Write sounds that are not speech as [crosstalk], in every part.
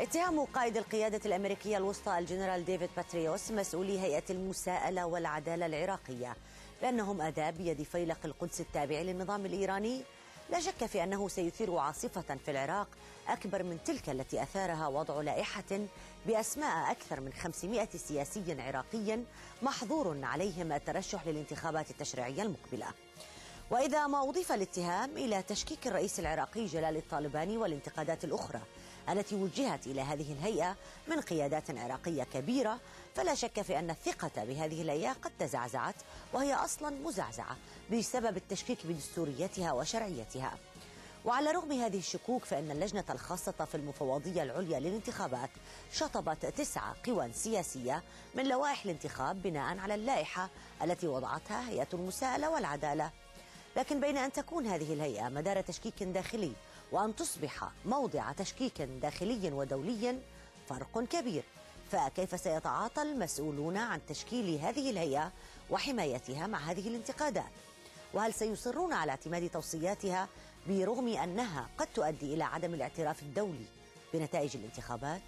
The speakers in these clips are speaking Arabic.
اتهام قائد القيادة الأمريكية الوسطى الجنرال ديفيد باتريوس مسؤولي هيئة المساءلة والعدالة العراقية بأنهم أداة بيد فيلق القدس التابع للنظام الإيراني لا شك في أنه سيثير عاصفة في العراق أكبر من تلك التي أثارها وضع لائحة بأسماء أكثر من 500 سياسي عراقي محظور عليهم الترشح للانتخابات التشريعية المقبلة وإذا ما أضيف الاتهام إلى تشكيك الرئيس العراقي جلال الطالباني والانتقادات الأخرى التي وجهت إلى هذه الهيئة من قيادات عراقية كبيرة فلا شك في أن الثقة بهذه الهيئة قد تزعزعت وهي أصلا مزعزعة بسبب التشكيك بدستوريتها وشرعيتها وعلى رغم هذه الشكوك فإن اللجنة الخاصة في المفوضية العليا للانتخابات شطبت تسعة قوى سياسية من لوائح الانتخاب بناء على اللائحة التي وضعتها هيئة المساءلة والعدالة لكن بين أن تكون هذه الهيئة مدار تشكيك داخلي وأن تصبح موضع تشكيك داخلي ودولي فرق كبير فكيف سيتعاطى المسؤولون عن تشكيل هذه الهيئة وحمايتها مع هذه الانتقادات وهل سيصرون على اعتماد توصياتها برغم أنها قد تؤدي إلى عدم الاعتراف الدولي بنتائج الانتخابات؟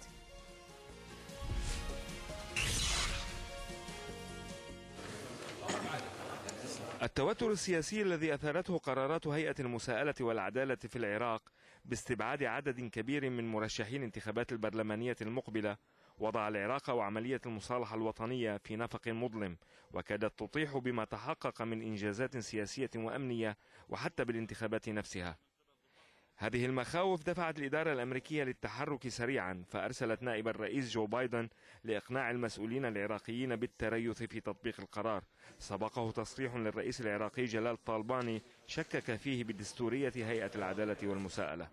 التوتر السياسي الذي أثارته قرارات هيئة المساءلة والعدالة في العراق باستبعاد عدد كبير من مرشحي الانتخابات البرلمانية المقبلة وضع العراق وعملية المصالحة الوطنية في نفق مظلم وكادت تطيح بما تحقق من إنجازات سياسية وأمنية وحتى بالانتخابات نفسها هذه المخاوف دفعت الإدارة الأمريكية للتحرك سريعا فأرسلت نائب الرئيس جو بايدن لإقناع المسؤولين العراقيين بالتريث في تطبيق القرار سبقه تصريح للرئيس العراقي جلال طالباني شكك فيه بدستورية هيئة العدالة والمساءلة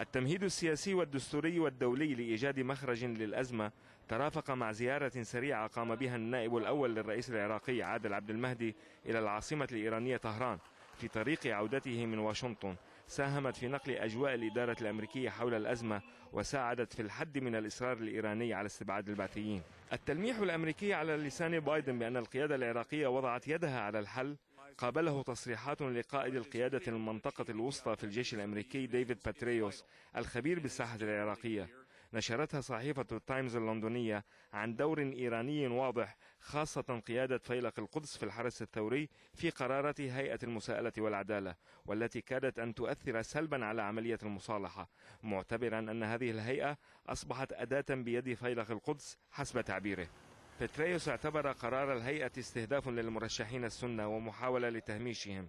التمهيد السياسي والدستوري والدولي لإيجاد مخرج للأزمة ترافق مع زيارة سريعة قام بها النائب الأول للرئيس العراقي عادل عبد المهدي إلى العاصمة الإيرانية طهران في طريق عودته من واشنطن ساهمت في نقل أجواء الإدارة الأمريكية حول الأزمة وساعدت في الحد من الإصرار الإيراني على استبعاد البعثيين التلميح الأمريكي على لسان بايدن بأن القيادة العراقية وضعت يدها على الحل قابله تصريحات لقائد القيادة المنطقة الوسطى في الجيش الأمريكي ديفيد باتريوس الخبير بالساحة العراقية نشرتها صحيفة التايمز اللندنية عن دور إيراني واضح خاصة قيادة فيلق القدس في الحرس الثوري في قرارة هيئة المساءلة والعدالة والتي كادت أن تؤثر سلبا على عملية المصالحة معتبرا أن هذه الهيئة أصبحت أداة بيد فيلق القدس حسب تعبيره بتريوس اعتبر قرار الهيئة استهداف للمرشحين السنة ومحاولة لتهميشهم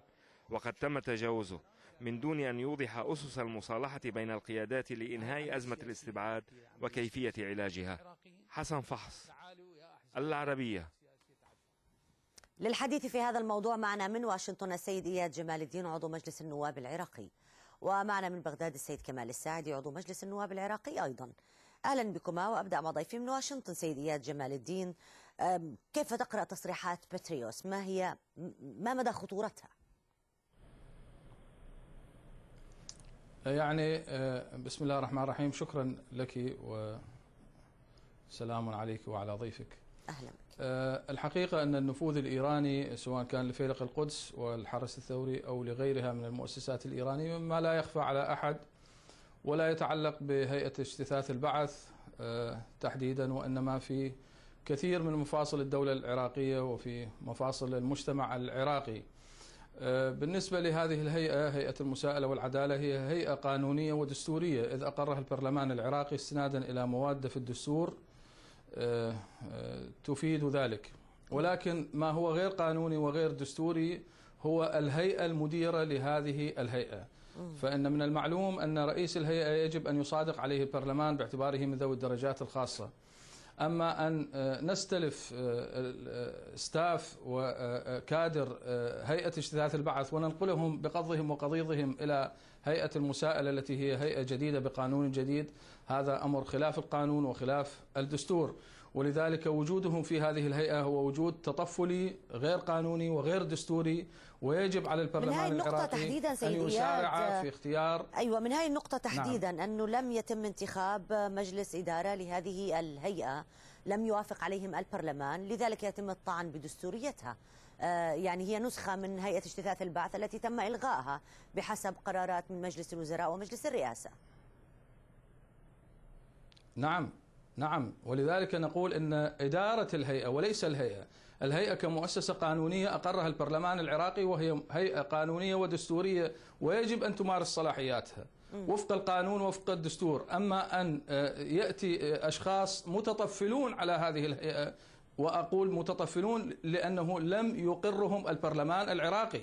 وقد تم تجاوزه من دون أن يوضح أسس المصالحة بين القيادات لإنهاء أزمة الاستبعاد وكيفية علاجها حسن فحص العربية للحديث في هذا الموضوع معنا من واشنطن السيد إياد جمال الدين عضو مجلس النواب العراقي ومعنا من بغداد السيد كمال الساعدي عضو مجلس النواب العراقي أيضا أهلا بكما وأبدأ مع ضيفي من واشنطن سيد إياد جمال الدين كيف تقرأ تصريحات بتريوس ما هي ما مدى خطورتها؟ يعني آه، بسم الله الرحمن الرحيم شكرا لك وسلام عليك وعلى ضيفك أهلا آه، الحقيقة أن النفوذ الإيراني سواء كان لفيلق القدس والحرس الثوري أو لغيرها من المؤسسات الإيرانية مما لا يخفى على أحد ولا يتعلق بهيئة اجتثاث البعث آه، تحديدا وإنما في كثير من مفاصل الدولة العراقية وفي مفاصل المجتمع العراقي آه، بالنسبة لهذه الهيئة هيئة المساءلة والعدالة هي هيئة قانونية ودستورية إذ أقرها البرلمان العراقي استنادا إلى مواد في الدستور آه، آه، تفيد ذلك ولكن ما هو غير قانوني وغير دستوري هو الهيئة المديرة لهذه الهيئة فإن من المعلوم أن رئيس الهيئة يجب أن يصادق عليه البرلمان باعتباره من ذوي الدرجات الخاصة أما أن آه، نستلف ستاف آه، آه، وكادر هيئة اجتثاث البعث وننقلهم بقضهم وقضيضهم إلى هيئة المساءلة التي هي هيئة جديدة بقانون جديد هذا أمر خلاف القانون وخلاف الدستور ولذلك وجودهم في هذه الهيئة هو وجود تطفلي غير قانوني وغير دستوري ويجب على البرلمان من العراقي تحديدا أن يسارع في آه، اختيار أيوة من هذه النقطة نعم. تحديدا نعم. أنه لم يتم انتخاب مجلس إدارة لهذه الهيئة لم يوافق عليهم البرلمان لذلك يتم الطعن بدستوريتها آه، يعني هي نسخة من هيئة اجتثاث البعث التي تم إلغائها بحسب قرارات من مجلس الوزراء ومجلس الرئاسة نعم نعم ولذلك نقول أن إدارة الهيئة وليس الهيئة الهيئة كمؤسسة قانونية أقرها البرلمان العراقي وهي هيئة قانونية ودستورية ويجب أن تمارس صلاحياتها وفق القانون وفق الدستور أما أن آه، يأتي آه، أشخاص متطفلون على هذه الهيئة وأقول متطفلون لأنه لم يقرهم البرلمان العراقي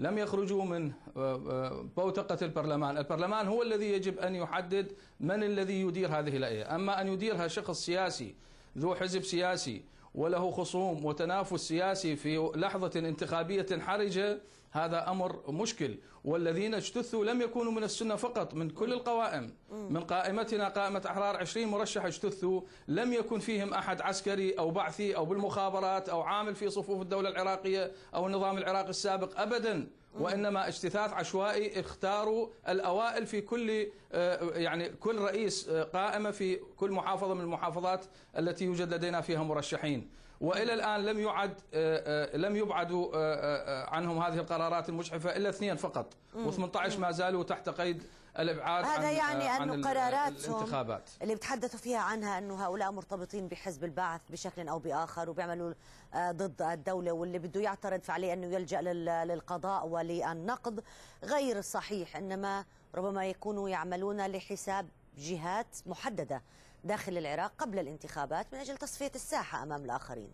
لم يخرجوا من آه، آه، بوتقة البرلمان البرلمان هو الذي يجب أن يحدد من الذي يدير هذه الأية أما أن يديرها شخص سياسي ذو حزب سياسي وله خصوم وتنافس سياسي في لحظة انتخابية حرجة هذا أمر مشكل والذين اجتثوا لم يكونوا من السنة فقط من كل القوائم من قائمتنا قائمة أحرار 20 مرشح اجتثوا لم يكن فيهم أحد عسكري أو بعثي أو بالمخابرات أو عامل في صفوف الدولة العراقية أو النظام العراقي السابق أبدا وانما اجتثاث عشوائي اختاروا الاوائل في كل آه، يعني كل رئيس آه، قائمه في كل محافظه من المحافظات التي يوجد لدينا فيها مرشحين والى الان لم يعد آه، آه، لم يبعدوا آه، عنهم هذه القرارات المجحفه الا اثنين فقط و18 ما زالوا تحت قيد الابعاد هذا عن يعني عن انه قراراتهم اللي بتحدثوا فيها عنها انه هؤلاء مرتبطين بحزب البعث بشكل او باخر وبيعملوا ضد الدوله واللي بده يعترض فعليه انه يلجا للقضاء وللنقد غير صحيح انما ربما يكونوا يعملون لحساب جهات محدده داخل العراق قبل الانتخابات من أجل تصفية الساحة أمام الآخرين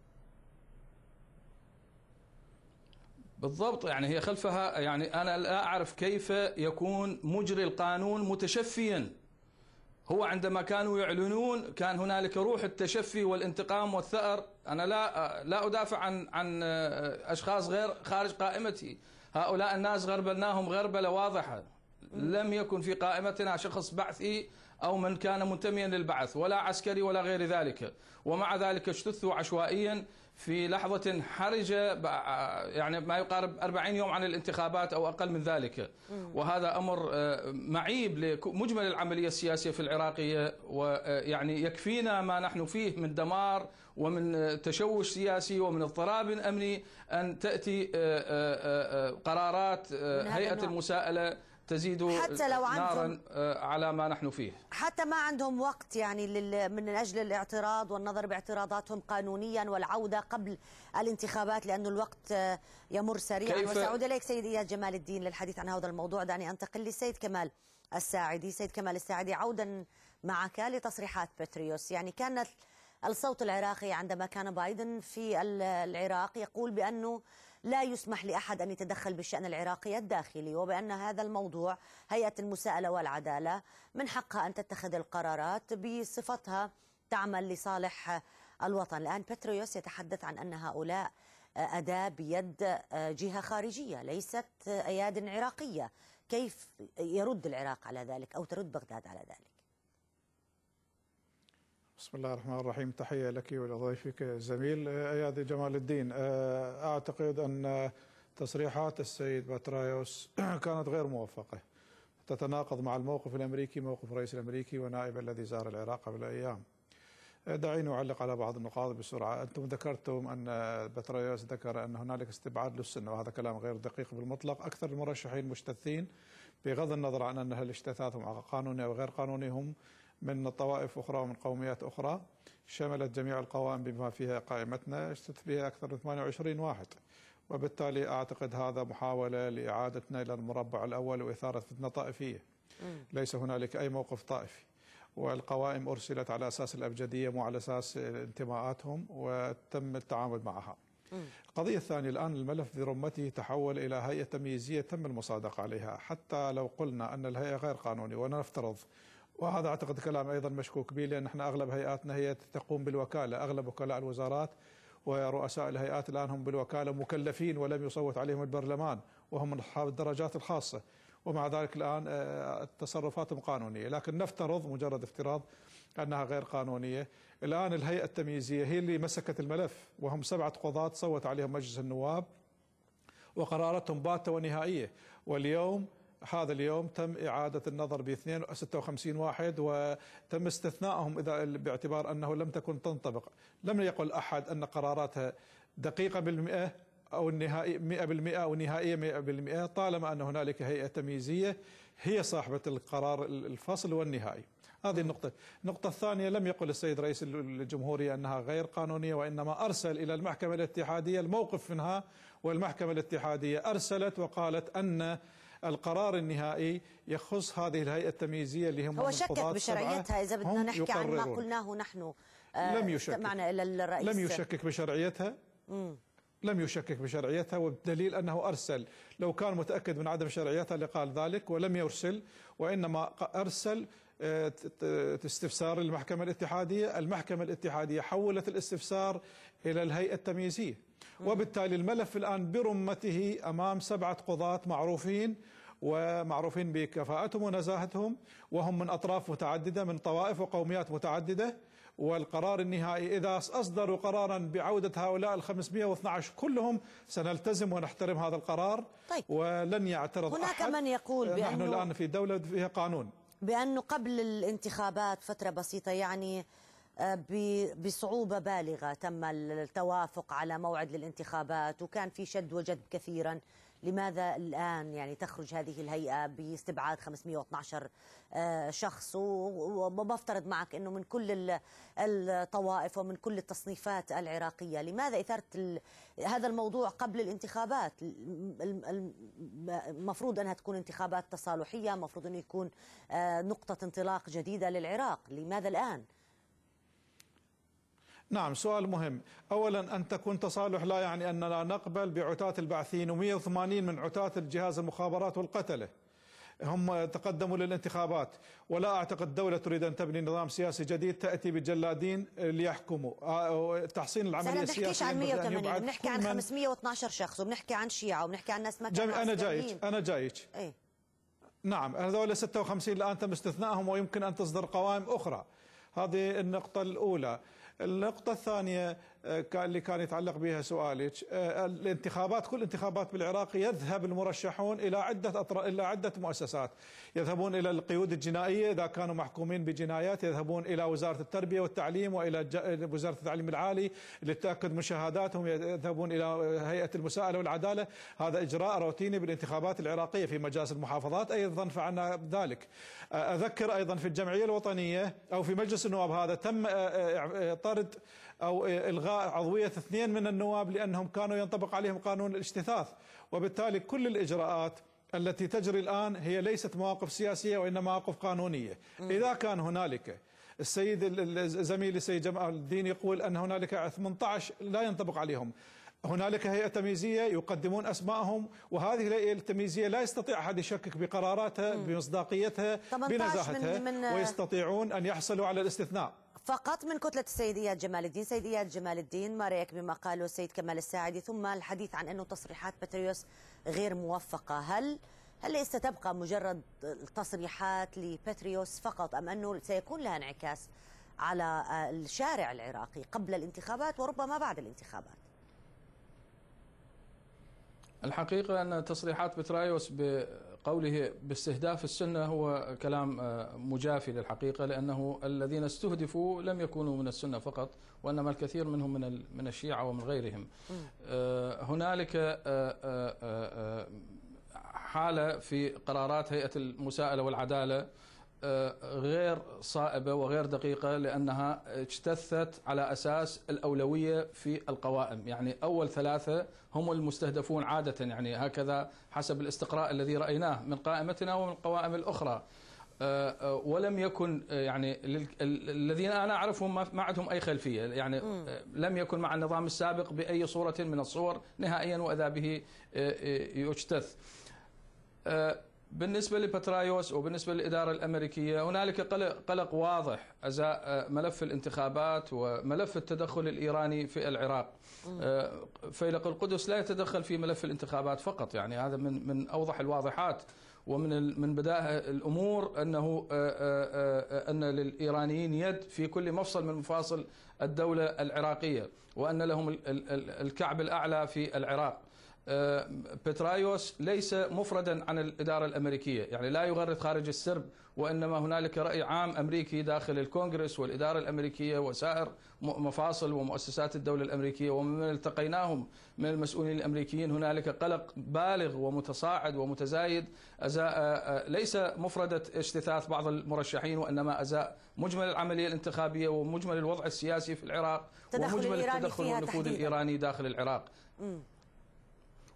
بالضبط يعني هي خلفها يعني أنا لا أعرف كيف يكون مجري القانون متشفيا هو عندما كانوا يعلنون كان هنالك روح التشفي والانتقام والثأر أنا لا لا أدافع عن عن أشخاص غير خارج قائمتي هؤلاء الناس غربلناهم غربلة واضحة لم يكن في قائمتنا شخص بعثي أو من كان منتميا للبعث ولا عسكري ولا غير ذلك ومع ذلك اجتثوا عشوائيا في لحظة حرجة يعني ما يقارب 40 يوم عن الانتخابات أو أقل من ذلك وهذا أمر آه، معيب لمجمل العملية السياسية في العراقية ويعني آه، يكفينا ما نحن فيه من دمار ومن آه، تشوش سياسي ومن اضطراب أمني أن تأتي قرارات هيئة المساءلة تزيد حتى لو نارا آه، على ما نحن فيه حتى ما عندهم وقت يعني من أجل الاعتراض والنظر باعتراضاتهم قانونيا والعودة قبل الانتخابات لانه الوقت آه، يمر سريعا وسأعود إليك سيد إياد جمال الدين للحديث عن هذا الموضوع دعني أنتقل للسيد كمال الساعدي سيد كمال الساعدي عودا معك لتصريحات بتريوس يعني كانت الصوت العراقي عندما كان بايدن في العراق يقول بأنه لا يسمح لأحد أن يتدخل بالشأن العراقي الداخلي وبأن هذا الموضوع هيئة المساءلة والعدالة من حقها أن تتخذ القرارات بصفتها تعمل لصالح الوطن الآن بتريوس يتحدث عن أن هؤلاء أداة بيد جهة خارجية ليست أياد عراقية كيف يرد العراق على ذلك أو ترد بغداد على ذلك بسم الله الرحمن الرحيم تحية لك ولضيفك الزميل أيادي آه، جمال الدين آه، أعتقد أن تصريحات السيد باترايوس [clears throat] كانت غير موفقة تتناقض مع الموقف الأمريكي موقف الرئيس الأمريكي ونائب الذي زار العراق قبل أيام آه، دعيني أعلق على بعض النقاط بسرعة أنتم ذكرتم أن باترايوس ذكر أن هنالك استبعاد للسنة وهذا كلام غير دقيق بالمطلق أكثر المرشحين مشتثين بغض النظر عن أن هل اجتثاثهم قانوني أو غير قانوني هم من طوائف أخرى ومن قوميات أخرى شملت جميع القوائم بما فيها قائمتنا اشتت فيها أكثر من 28 واحد وبالتالي أعتقد هذا محاولة لإعادتنا إلى المربع الأول وإثارة فتنة طائفية ليس هنالك أي موقف طائفي والقوائم أرسلت على أساس الأبجدية مو على أساس انتماءاتهم وتم التعامل معها القضية الثانية الآن الملف برمته تحول إلى هيئة تمييزية تم المصادقة عليها حتى لو قلنا أن الهيئة غير قانونية ونفترض وهذا اعتقد كلام ايضا مشكوك به لان احنا اغلب هيئاتنا هي تقوم بالوكاله اغلب وكلاء الوزارات ورؤساء الهيئات الان هم بالوكاله مكلفين ولم يصوت عليهم البرلمان وهم من اصحاب الدرجات الخاصه ومع ذلك الان آه، تصرفاتهم قانونيه لكن نفترض مجرد افتراض انها غير قانونيه الان الهيئه التمييزيه هي اللي مسكت الملف وهم سبعه قضاه صوت عليهم مجلس النواب وقراراتهم باته ونهائيه واليوم هذا اليوم تم إعادة النظر ب 56 واحد وتم استثنائهم إذا باعتبار أنه لم تكن تنطبق لم يقل أحد أن قراراتها دقيقة بالمئة أو النهائي 100% أو نهائية 100% طالما أن هنالك هيئة تمييزية هي صاحبة القرار الفصل والنهائي هذه النقطة النقطة الثانية لم يقل السيد رئيس الجمهورية أنها غير قانونية وإنما أرسل إلى المحكمة الاتحادية الموقف منها والمحكمة الاتحادية أرسلت وقالت أن القرار النهائي يخص هذه الهيئة التمييزية اللي هم هو شكك بشرعيتها إذا بدنا نحكي عن ما قلناه نحن آه، لم يشكك معنا إلى الرئيس لم يشكك بشرعيتها مم. لم يشكك بشرعيتها وبدليل أنه أرسل لو كان متأكد من عدم شرعيتها لقال ذلك ولم يرسل وإنما أرسل آه، استفسار للمحكمة الاتحادية المحكمة الاتحادية حولت الاستفسار إلى الهيئة التمييزية وبالتالي الملف الآن برمته أمام سبعة قضاة معروفين ومعروفين بكفاءتهم ونزاهتهم وهم من أطراف متعددة من طوائف وقوميات متعددة والقرار النهائي إذا أصدروا قرارا بعودة هؤلاء ال 512 كلهم سنلتزم ونحترم هذا القرار طيب ولن يعترض هناك أحد من يقول بأنه نحن الآن في دولة فيها قانون بأنه قبل الانتخابات فترة بسيطة يعني بصعوبة بالغة تم التوافق على موعد للانتخابات وكان في شد وجذب كثيرا لماذا الآن يعني تخرج هذه الهيئة باستبعاد 512 آه، شخص وبفترض معك أنه من كل الطوائف ومن كل التصنيفات العراقية لماذا إثارة هذا الموضوع قبل الانتخابات المفروض أنها تكون انتخابات تصالحية مفروض أنه يكون آه، نقطة انطلاق جديدة للعراق لماذا الآن نعم سؤال مهم أولا أن تكون تصالح لا يعني أننا نقبل بعتاة البعثيين و180 من عتاة الجهاز المخابرات والقتلة هم تقدموا للانتخابات ولا أعتقد دولة تريد أن تبني نظام سياسي جديد تأتي بجلادين ليحكموا آه، تحصين العملية السياسية بنحكيش عن 180 بنحكي عن 512 شخص وبنحكي عن شيعة وبنحكي عن ناس ما كانوا أنا جايك أنا جايك ايه؟ نعم هذول 56 الآن تم استثنائهم ويمكن أن تصدر قوائم أخرى هذه النقطة الأولى النقطة الثانية اللي كان يتعلق بها سؤالك آه، الانتخابات كل انتخابات بالعراق يذهب المرشحون الى عده أطر... الى عده مؤسسات يذهبون الى القيود الجنائيه اذا كانوا محكومين بجنايات يذهبون الى وزاره التربيه والتعليم والى وزاره التعليم العالي للتاكد من شهاداتهم يذهبون الى هيئه المساءله والعداله هذا اجراء روتيني بالانتخابات العراقيه في مجالس المحافظات ايضا فعلنا ذلك آه، اذكر ايضا في الجمعيه الوطنيه او في مجلس النواب هذا تم آه، طرد أو إلغاء عضوية اثنين من النواب لأنهم كانوا ينطبق عليهم قانون الاجتثاث وبالتالي كل الإجراءات التي تجري الآن هي ليست مواقف سياسية وإنما مواقف قانونية إذا كان هنالك السيد زميلي السيد جمال الدين يقول أن هنالك 18 لا ينطبق عليهم هنالك هيئة تمييزية يقدمون أسماءهم وهذه الهيئة التمييزية لا يستطيع أحد يشكك بقراراتها بمصداقيتها بنزاهتها من من ويستطيعون أن يحصلوا على الاستثناء فقط من كتلة السيديات جمال الدين سيديات جمال الدين ما رأيك بما قاله السيد كمال الساعدي ثم الحديث عن أنه تصريحات بتريوس غير موفقة هل هل ستبقى مجرد تصريحات لبتريوس فقط أم أنه سيكون لها انعكاس على الشارع العراقي قبل الانتخابات وربما بعد الانتخابات الحقيقة أن تصريحات بترايوس قوله باستهداف السنة هو كلام آه، مجافي للحقيقة لأنه الذين استهدفوا لم يكونوا من السنة فقط وإنما الكثير منهم من من الشيعة ومن غيرهم آه، هنالك آه، حالة في قرارات هيئة المساءلة والعدالة غير صائبة وغير دقيقة لأنها اجتثت على أساس الأولوية في القوائم يعني أول ثلاثة هم المستهدفون عادة يعني هكذا حسب الاستقراء الذي رأيناه من قائمتنا ومن القوائم الأخرى آه، آه، ولم يكن آه، يعني الذين انا اعرفهم ما عندهم اي خلفيه يعني م. لم يكن مع النظام السابق باي صوره من الصور نهائيا واذا به يجتث بالنسبة لبترايوس وبالنسبة للإدارة الأمريكية هنالك قلق, قلق واضح أزاء آه، ملف الانتخابات وملف التدخل الإيراني في العراق آه، فيلق القدس لا يتدخل في ملف الانتخابات فقط يعني هذا من, من أوضح الواضحات ومن من بدايه الامور انه آه، ان للايرانيين يد في كل مفصل من مفاصل الدوله العراقيه وان لهم الكعب الاعلى في العراق آه، بترايوس ليس مفردا عن الإدارة الأمريكية يعني لا يغرد خارج السرب وإنما هنالك رأي عام أمريكي داخل الكونغرس والإدارة الأمريكية وسائر مفاصل ومؤسسات الدولة الأمريكية وممن التقيناهم من المسؤولين الأمريكيين هنالك قلق بالغ ومتصاعد ومتزايد أزاء آه، آه، ليس مفردة اجتثاث بعض المرشحين وإنما أزاء مجمل العملية الانتخابية ومجمل الوضع السياسي في العراق ومجمل التدخل والنفوذ الإيراني داخل العراق م.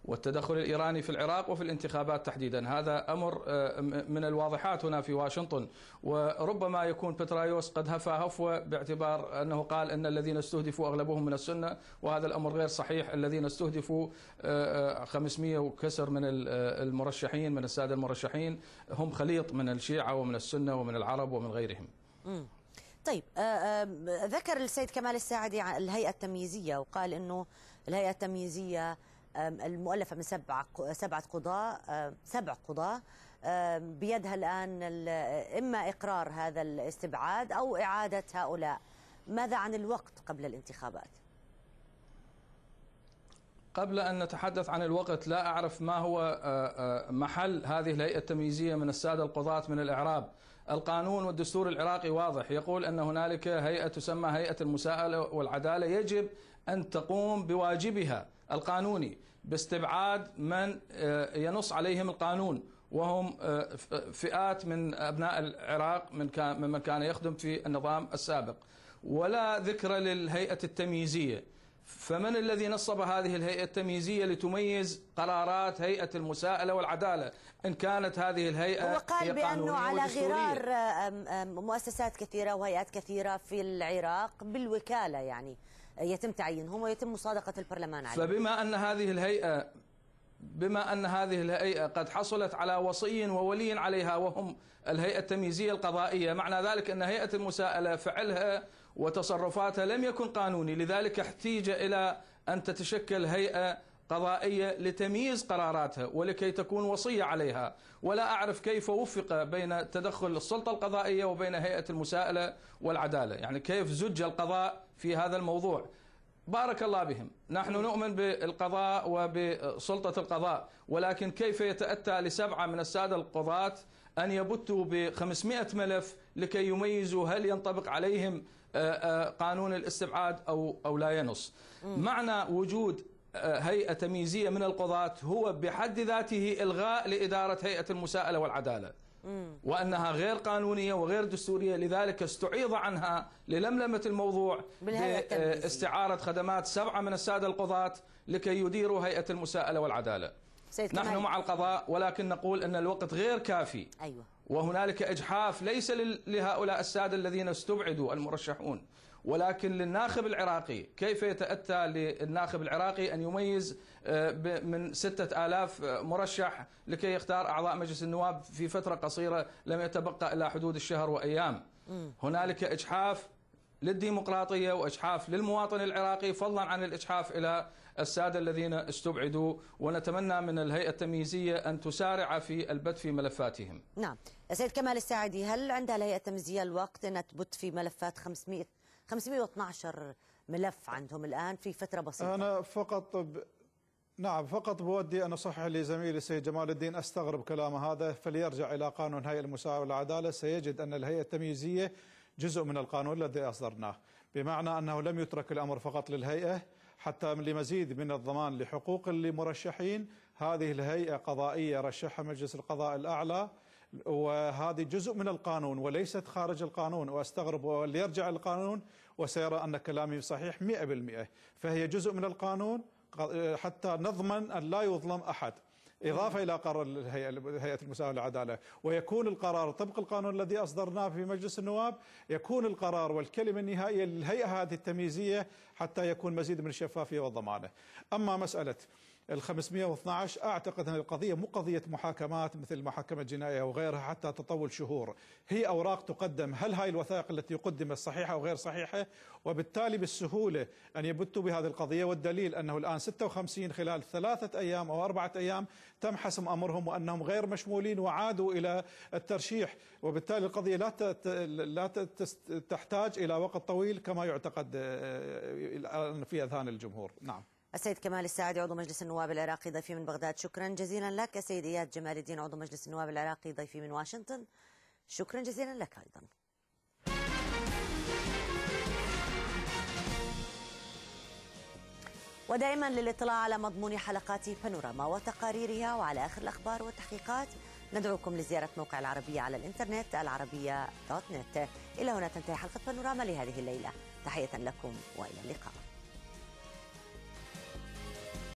والتدخل الإيراني في العراق وفي الانتخابات تحديدا هذا أمر آه، من الواضحات هنا في واشنطن وربما يكون بترايوس قد هفى هفوة باعتبار أنه قال أن الذين استهدفوا أغلبهم من السنة وهذا الأمر غير صحيح الذين استهدفوا 500 آه، آه، وكسر من المرشحين من السادة المرشحين هم خليط من الشيعة ومن السنة ومن العرب ومن غيرهم طيب ذكر السيد كمال الساعدي الهيئة التمييزية وقال أنه الهيئة التمييزية المؤلفة من سبع سبعة قضاء سبع قضاة بيدها الآن إما إقرار هذا الاستبعاد أو إعادة هؤلاء ماذا عن الوقت قبل الانتخابات؟ قبل أن نتحدث عن الوقت لا أعرف ما هو محل هذه الهيئة التمييزية من السادة القضاة من الإعراب القانون والدستور العراقي واضح يقول أن هنالك هيئة تسمى هيئة المساءلة والعدالة يجب أن تقوم بواجبها القانوني باستبعاد من آه، ينص عليهم القانون وهم آه، فئات من ابناء العراق من من ممن كان يخدم في النظام السابق ولا ذكر للهيئه التمييزيه فمن الذي نصب هذه الهيئه التمييزيه لتميز قرارات هيئه المساءله والعداله ان كانت هذه الهيئه هو قال هي بانه على غرار مؤسسات كثيره وهيئات كثيره في العراق بالوكاله يعني يتم تعيينهم ويتم مصادقة البرلمان عليهم فبما أن هذه الهيئة بما أن هذه الهيئة قد حصلت على وصي وولي عليها وهم الهيئة التمييزية القضائية معنى ذلك أن هيئة المساءلة فعلها وتصرفاتها لم يكن قانوني لذلك احتيج إلى أن تتشكل هيئة قضائية لتمييز قراراتها ولكي تكون وصية عليها ولا أعرف كيف وفق بين تدخل السلطة القضائية وبين هيئة المساءلة والعدالة يعني كيف زج القضاء في هذا الموضوع بارك الله بهم نحن نؤمن بالقضاء وبسلطة القضاء ولكن كيف يتأتى لسبعة من السادة القضاة أن يبتوا ب 500 ملف لكي يميزوا هل ينطبق عليهم آه، آه، قانون الاستبعاد أو أو لا ينص معنى وجود هيئة تمييزية من القضاة هو بحد ذاته إلغاء لإدارة هيئة المساءلة والعدالة وأنها غير قانونية وغير دستورية لذلك استعيض عنها للملمة الموضوع باستعارة خدمات سبعة من السادة القضاة لكي يديروا هيئة المساءلة والعدالة نحن مع القضاء ولكن نقول أن الوقت غير كافي أيوة. وهنالك إجحاف ليس لهؤلاء السادة الذين استبعدوا المرشحون ولكن للناخب العراقي كيف يتأتى للناخب العراقي أن يميز آه، من ستة آلاف آه، مرشح لكي يختار أعضاء مجلس النواب في فترة قصيرة لم يتبقى إلى حدود الشهر وأيام هنالك إجحاف للديمقراطية وإجحاف للمواطن العراقي فضلا عن الإجحاف إلى السادة الذين استبعدوا ونتمنى من الهيئة التمييزية أن تسارع في البت في ملفاتهم نعم سيد كمال الساعدي هل عندها الهيئة التمييزية الوقت أن تبت في ملفات 500 512 ملف عندهم الآن في فترة بسيطة أنا فقط ب... نعم فقط بودي أن أصحح لزميلي السيد جمال الدين أستغرب كلامه هذا فليرجع إلى قانون هيئة المساواة والعدالة سيجد أن الهيئة التمييزية جزء من القانون الذي أصدرناه بمعنى أنه لم يترك الأمر فقط للهيئة حتى لمزيد من الضمان لحقوق المرشحين هذه الهيئة قضائية رشحها مجلس القضاء الأعلى وهذه جزء من القانون وليست خارج القانون واستغرب واللي يرجع القانون وسيرى ان كلامي صحيح 100% فهي جزء من القانون حتى نضمن ان لا يظلم احد إضافة إلى قرار هيئة المساواة والعدالة ويكون القرار طبق القانون الذي أصدرناه في مجلس النواب يكون القرار والكلمة النهائية للهيئة هذه التمييزية حتى يكون مزيد من الشفافية والضمانة أما مسألة ال 512 أعتقد أن القضية مو قضية محاكمات مثل محاكمة جنائية وغيرها حتى تطول شهور هي أوراق تقدم هل هاي الوثائق التي قدمت صحيحة وغير صحيحة وبالتالي بالسهولة أن يبتوا بهذه القضية والدليل أنه الآن 56 خلال ثلاثة أيام أو أربعة أيام تم حسم أمرهم وأنهم غير مشمولين وعادوا إلى الترشيح وبالتالي القضية لا لا تحتاج إلى وقت طويل كما يعتقد آه، في أذهان الجمهور نعم السيد كمال السعدي عضو مجلس النواب العراقي ضيفي من بغداد شكرا جزيلا لك السيد إياد جمال الدين عضو مجلس النواب العراقي ضيفي من واشنطن شكرا جزيلا لك أيضا ودائما للاطلاع على مضمون حلقات بانوراما وتقاريرها وعلى آخر الأخبار والتحقيقات ندعوكم لزيارة موقع العربية على الإنترنت العربية دوت نت إلى هنا تنتهي حلقة بانوراما لهذه الليلة تحية لكم وإلى اللقاء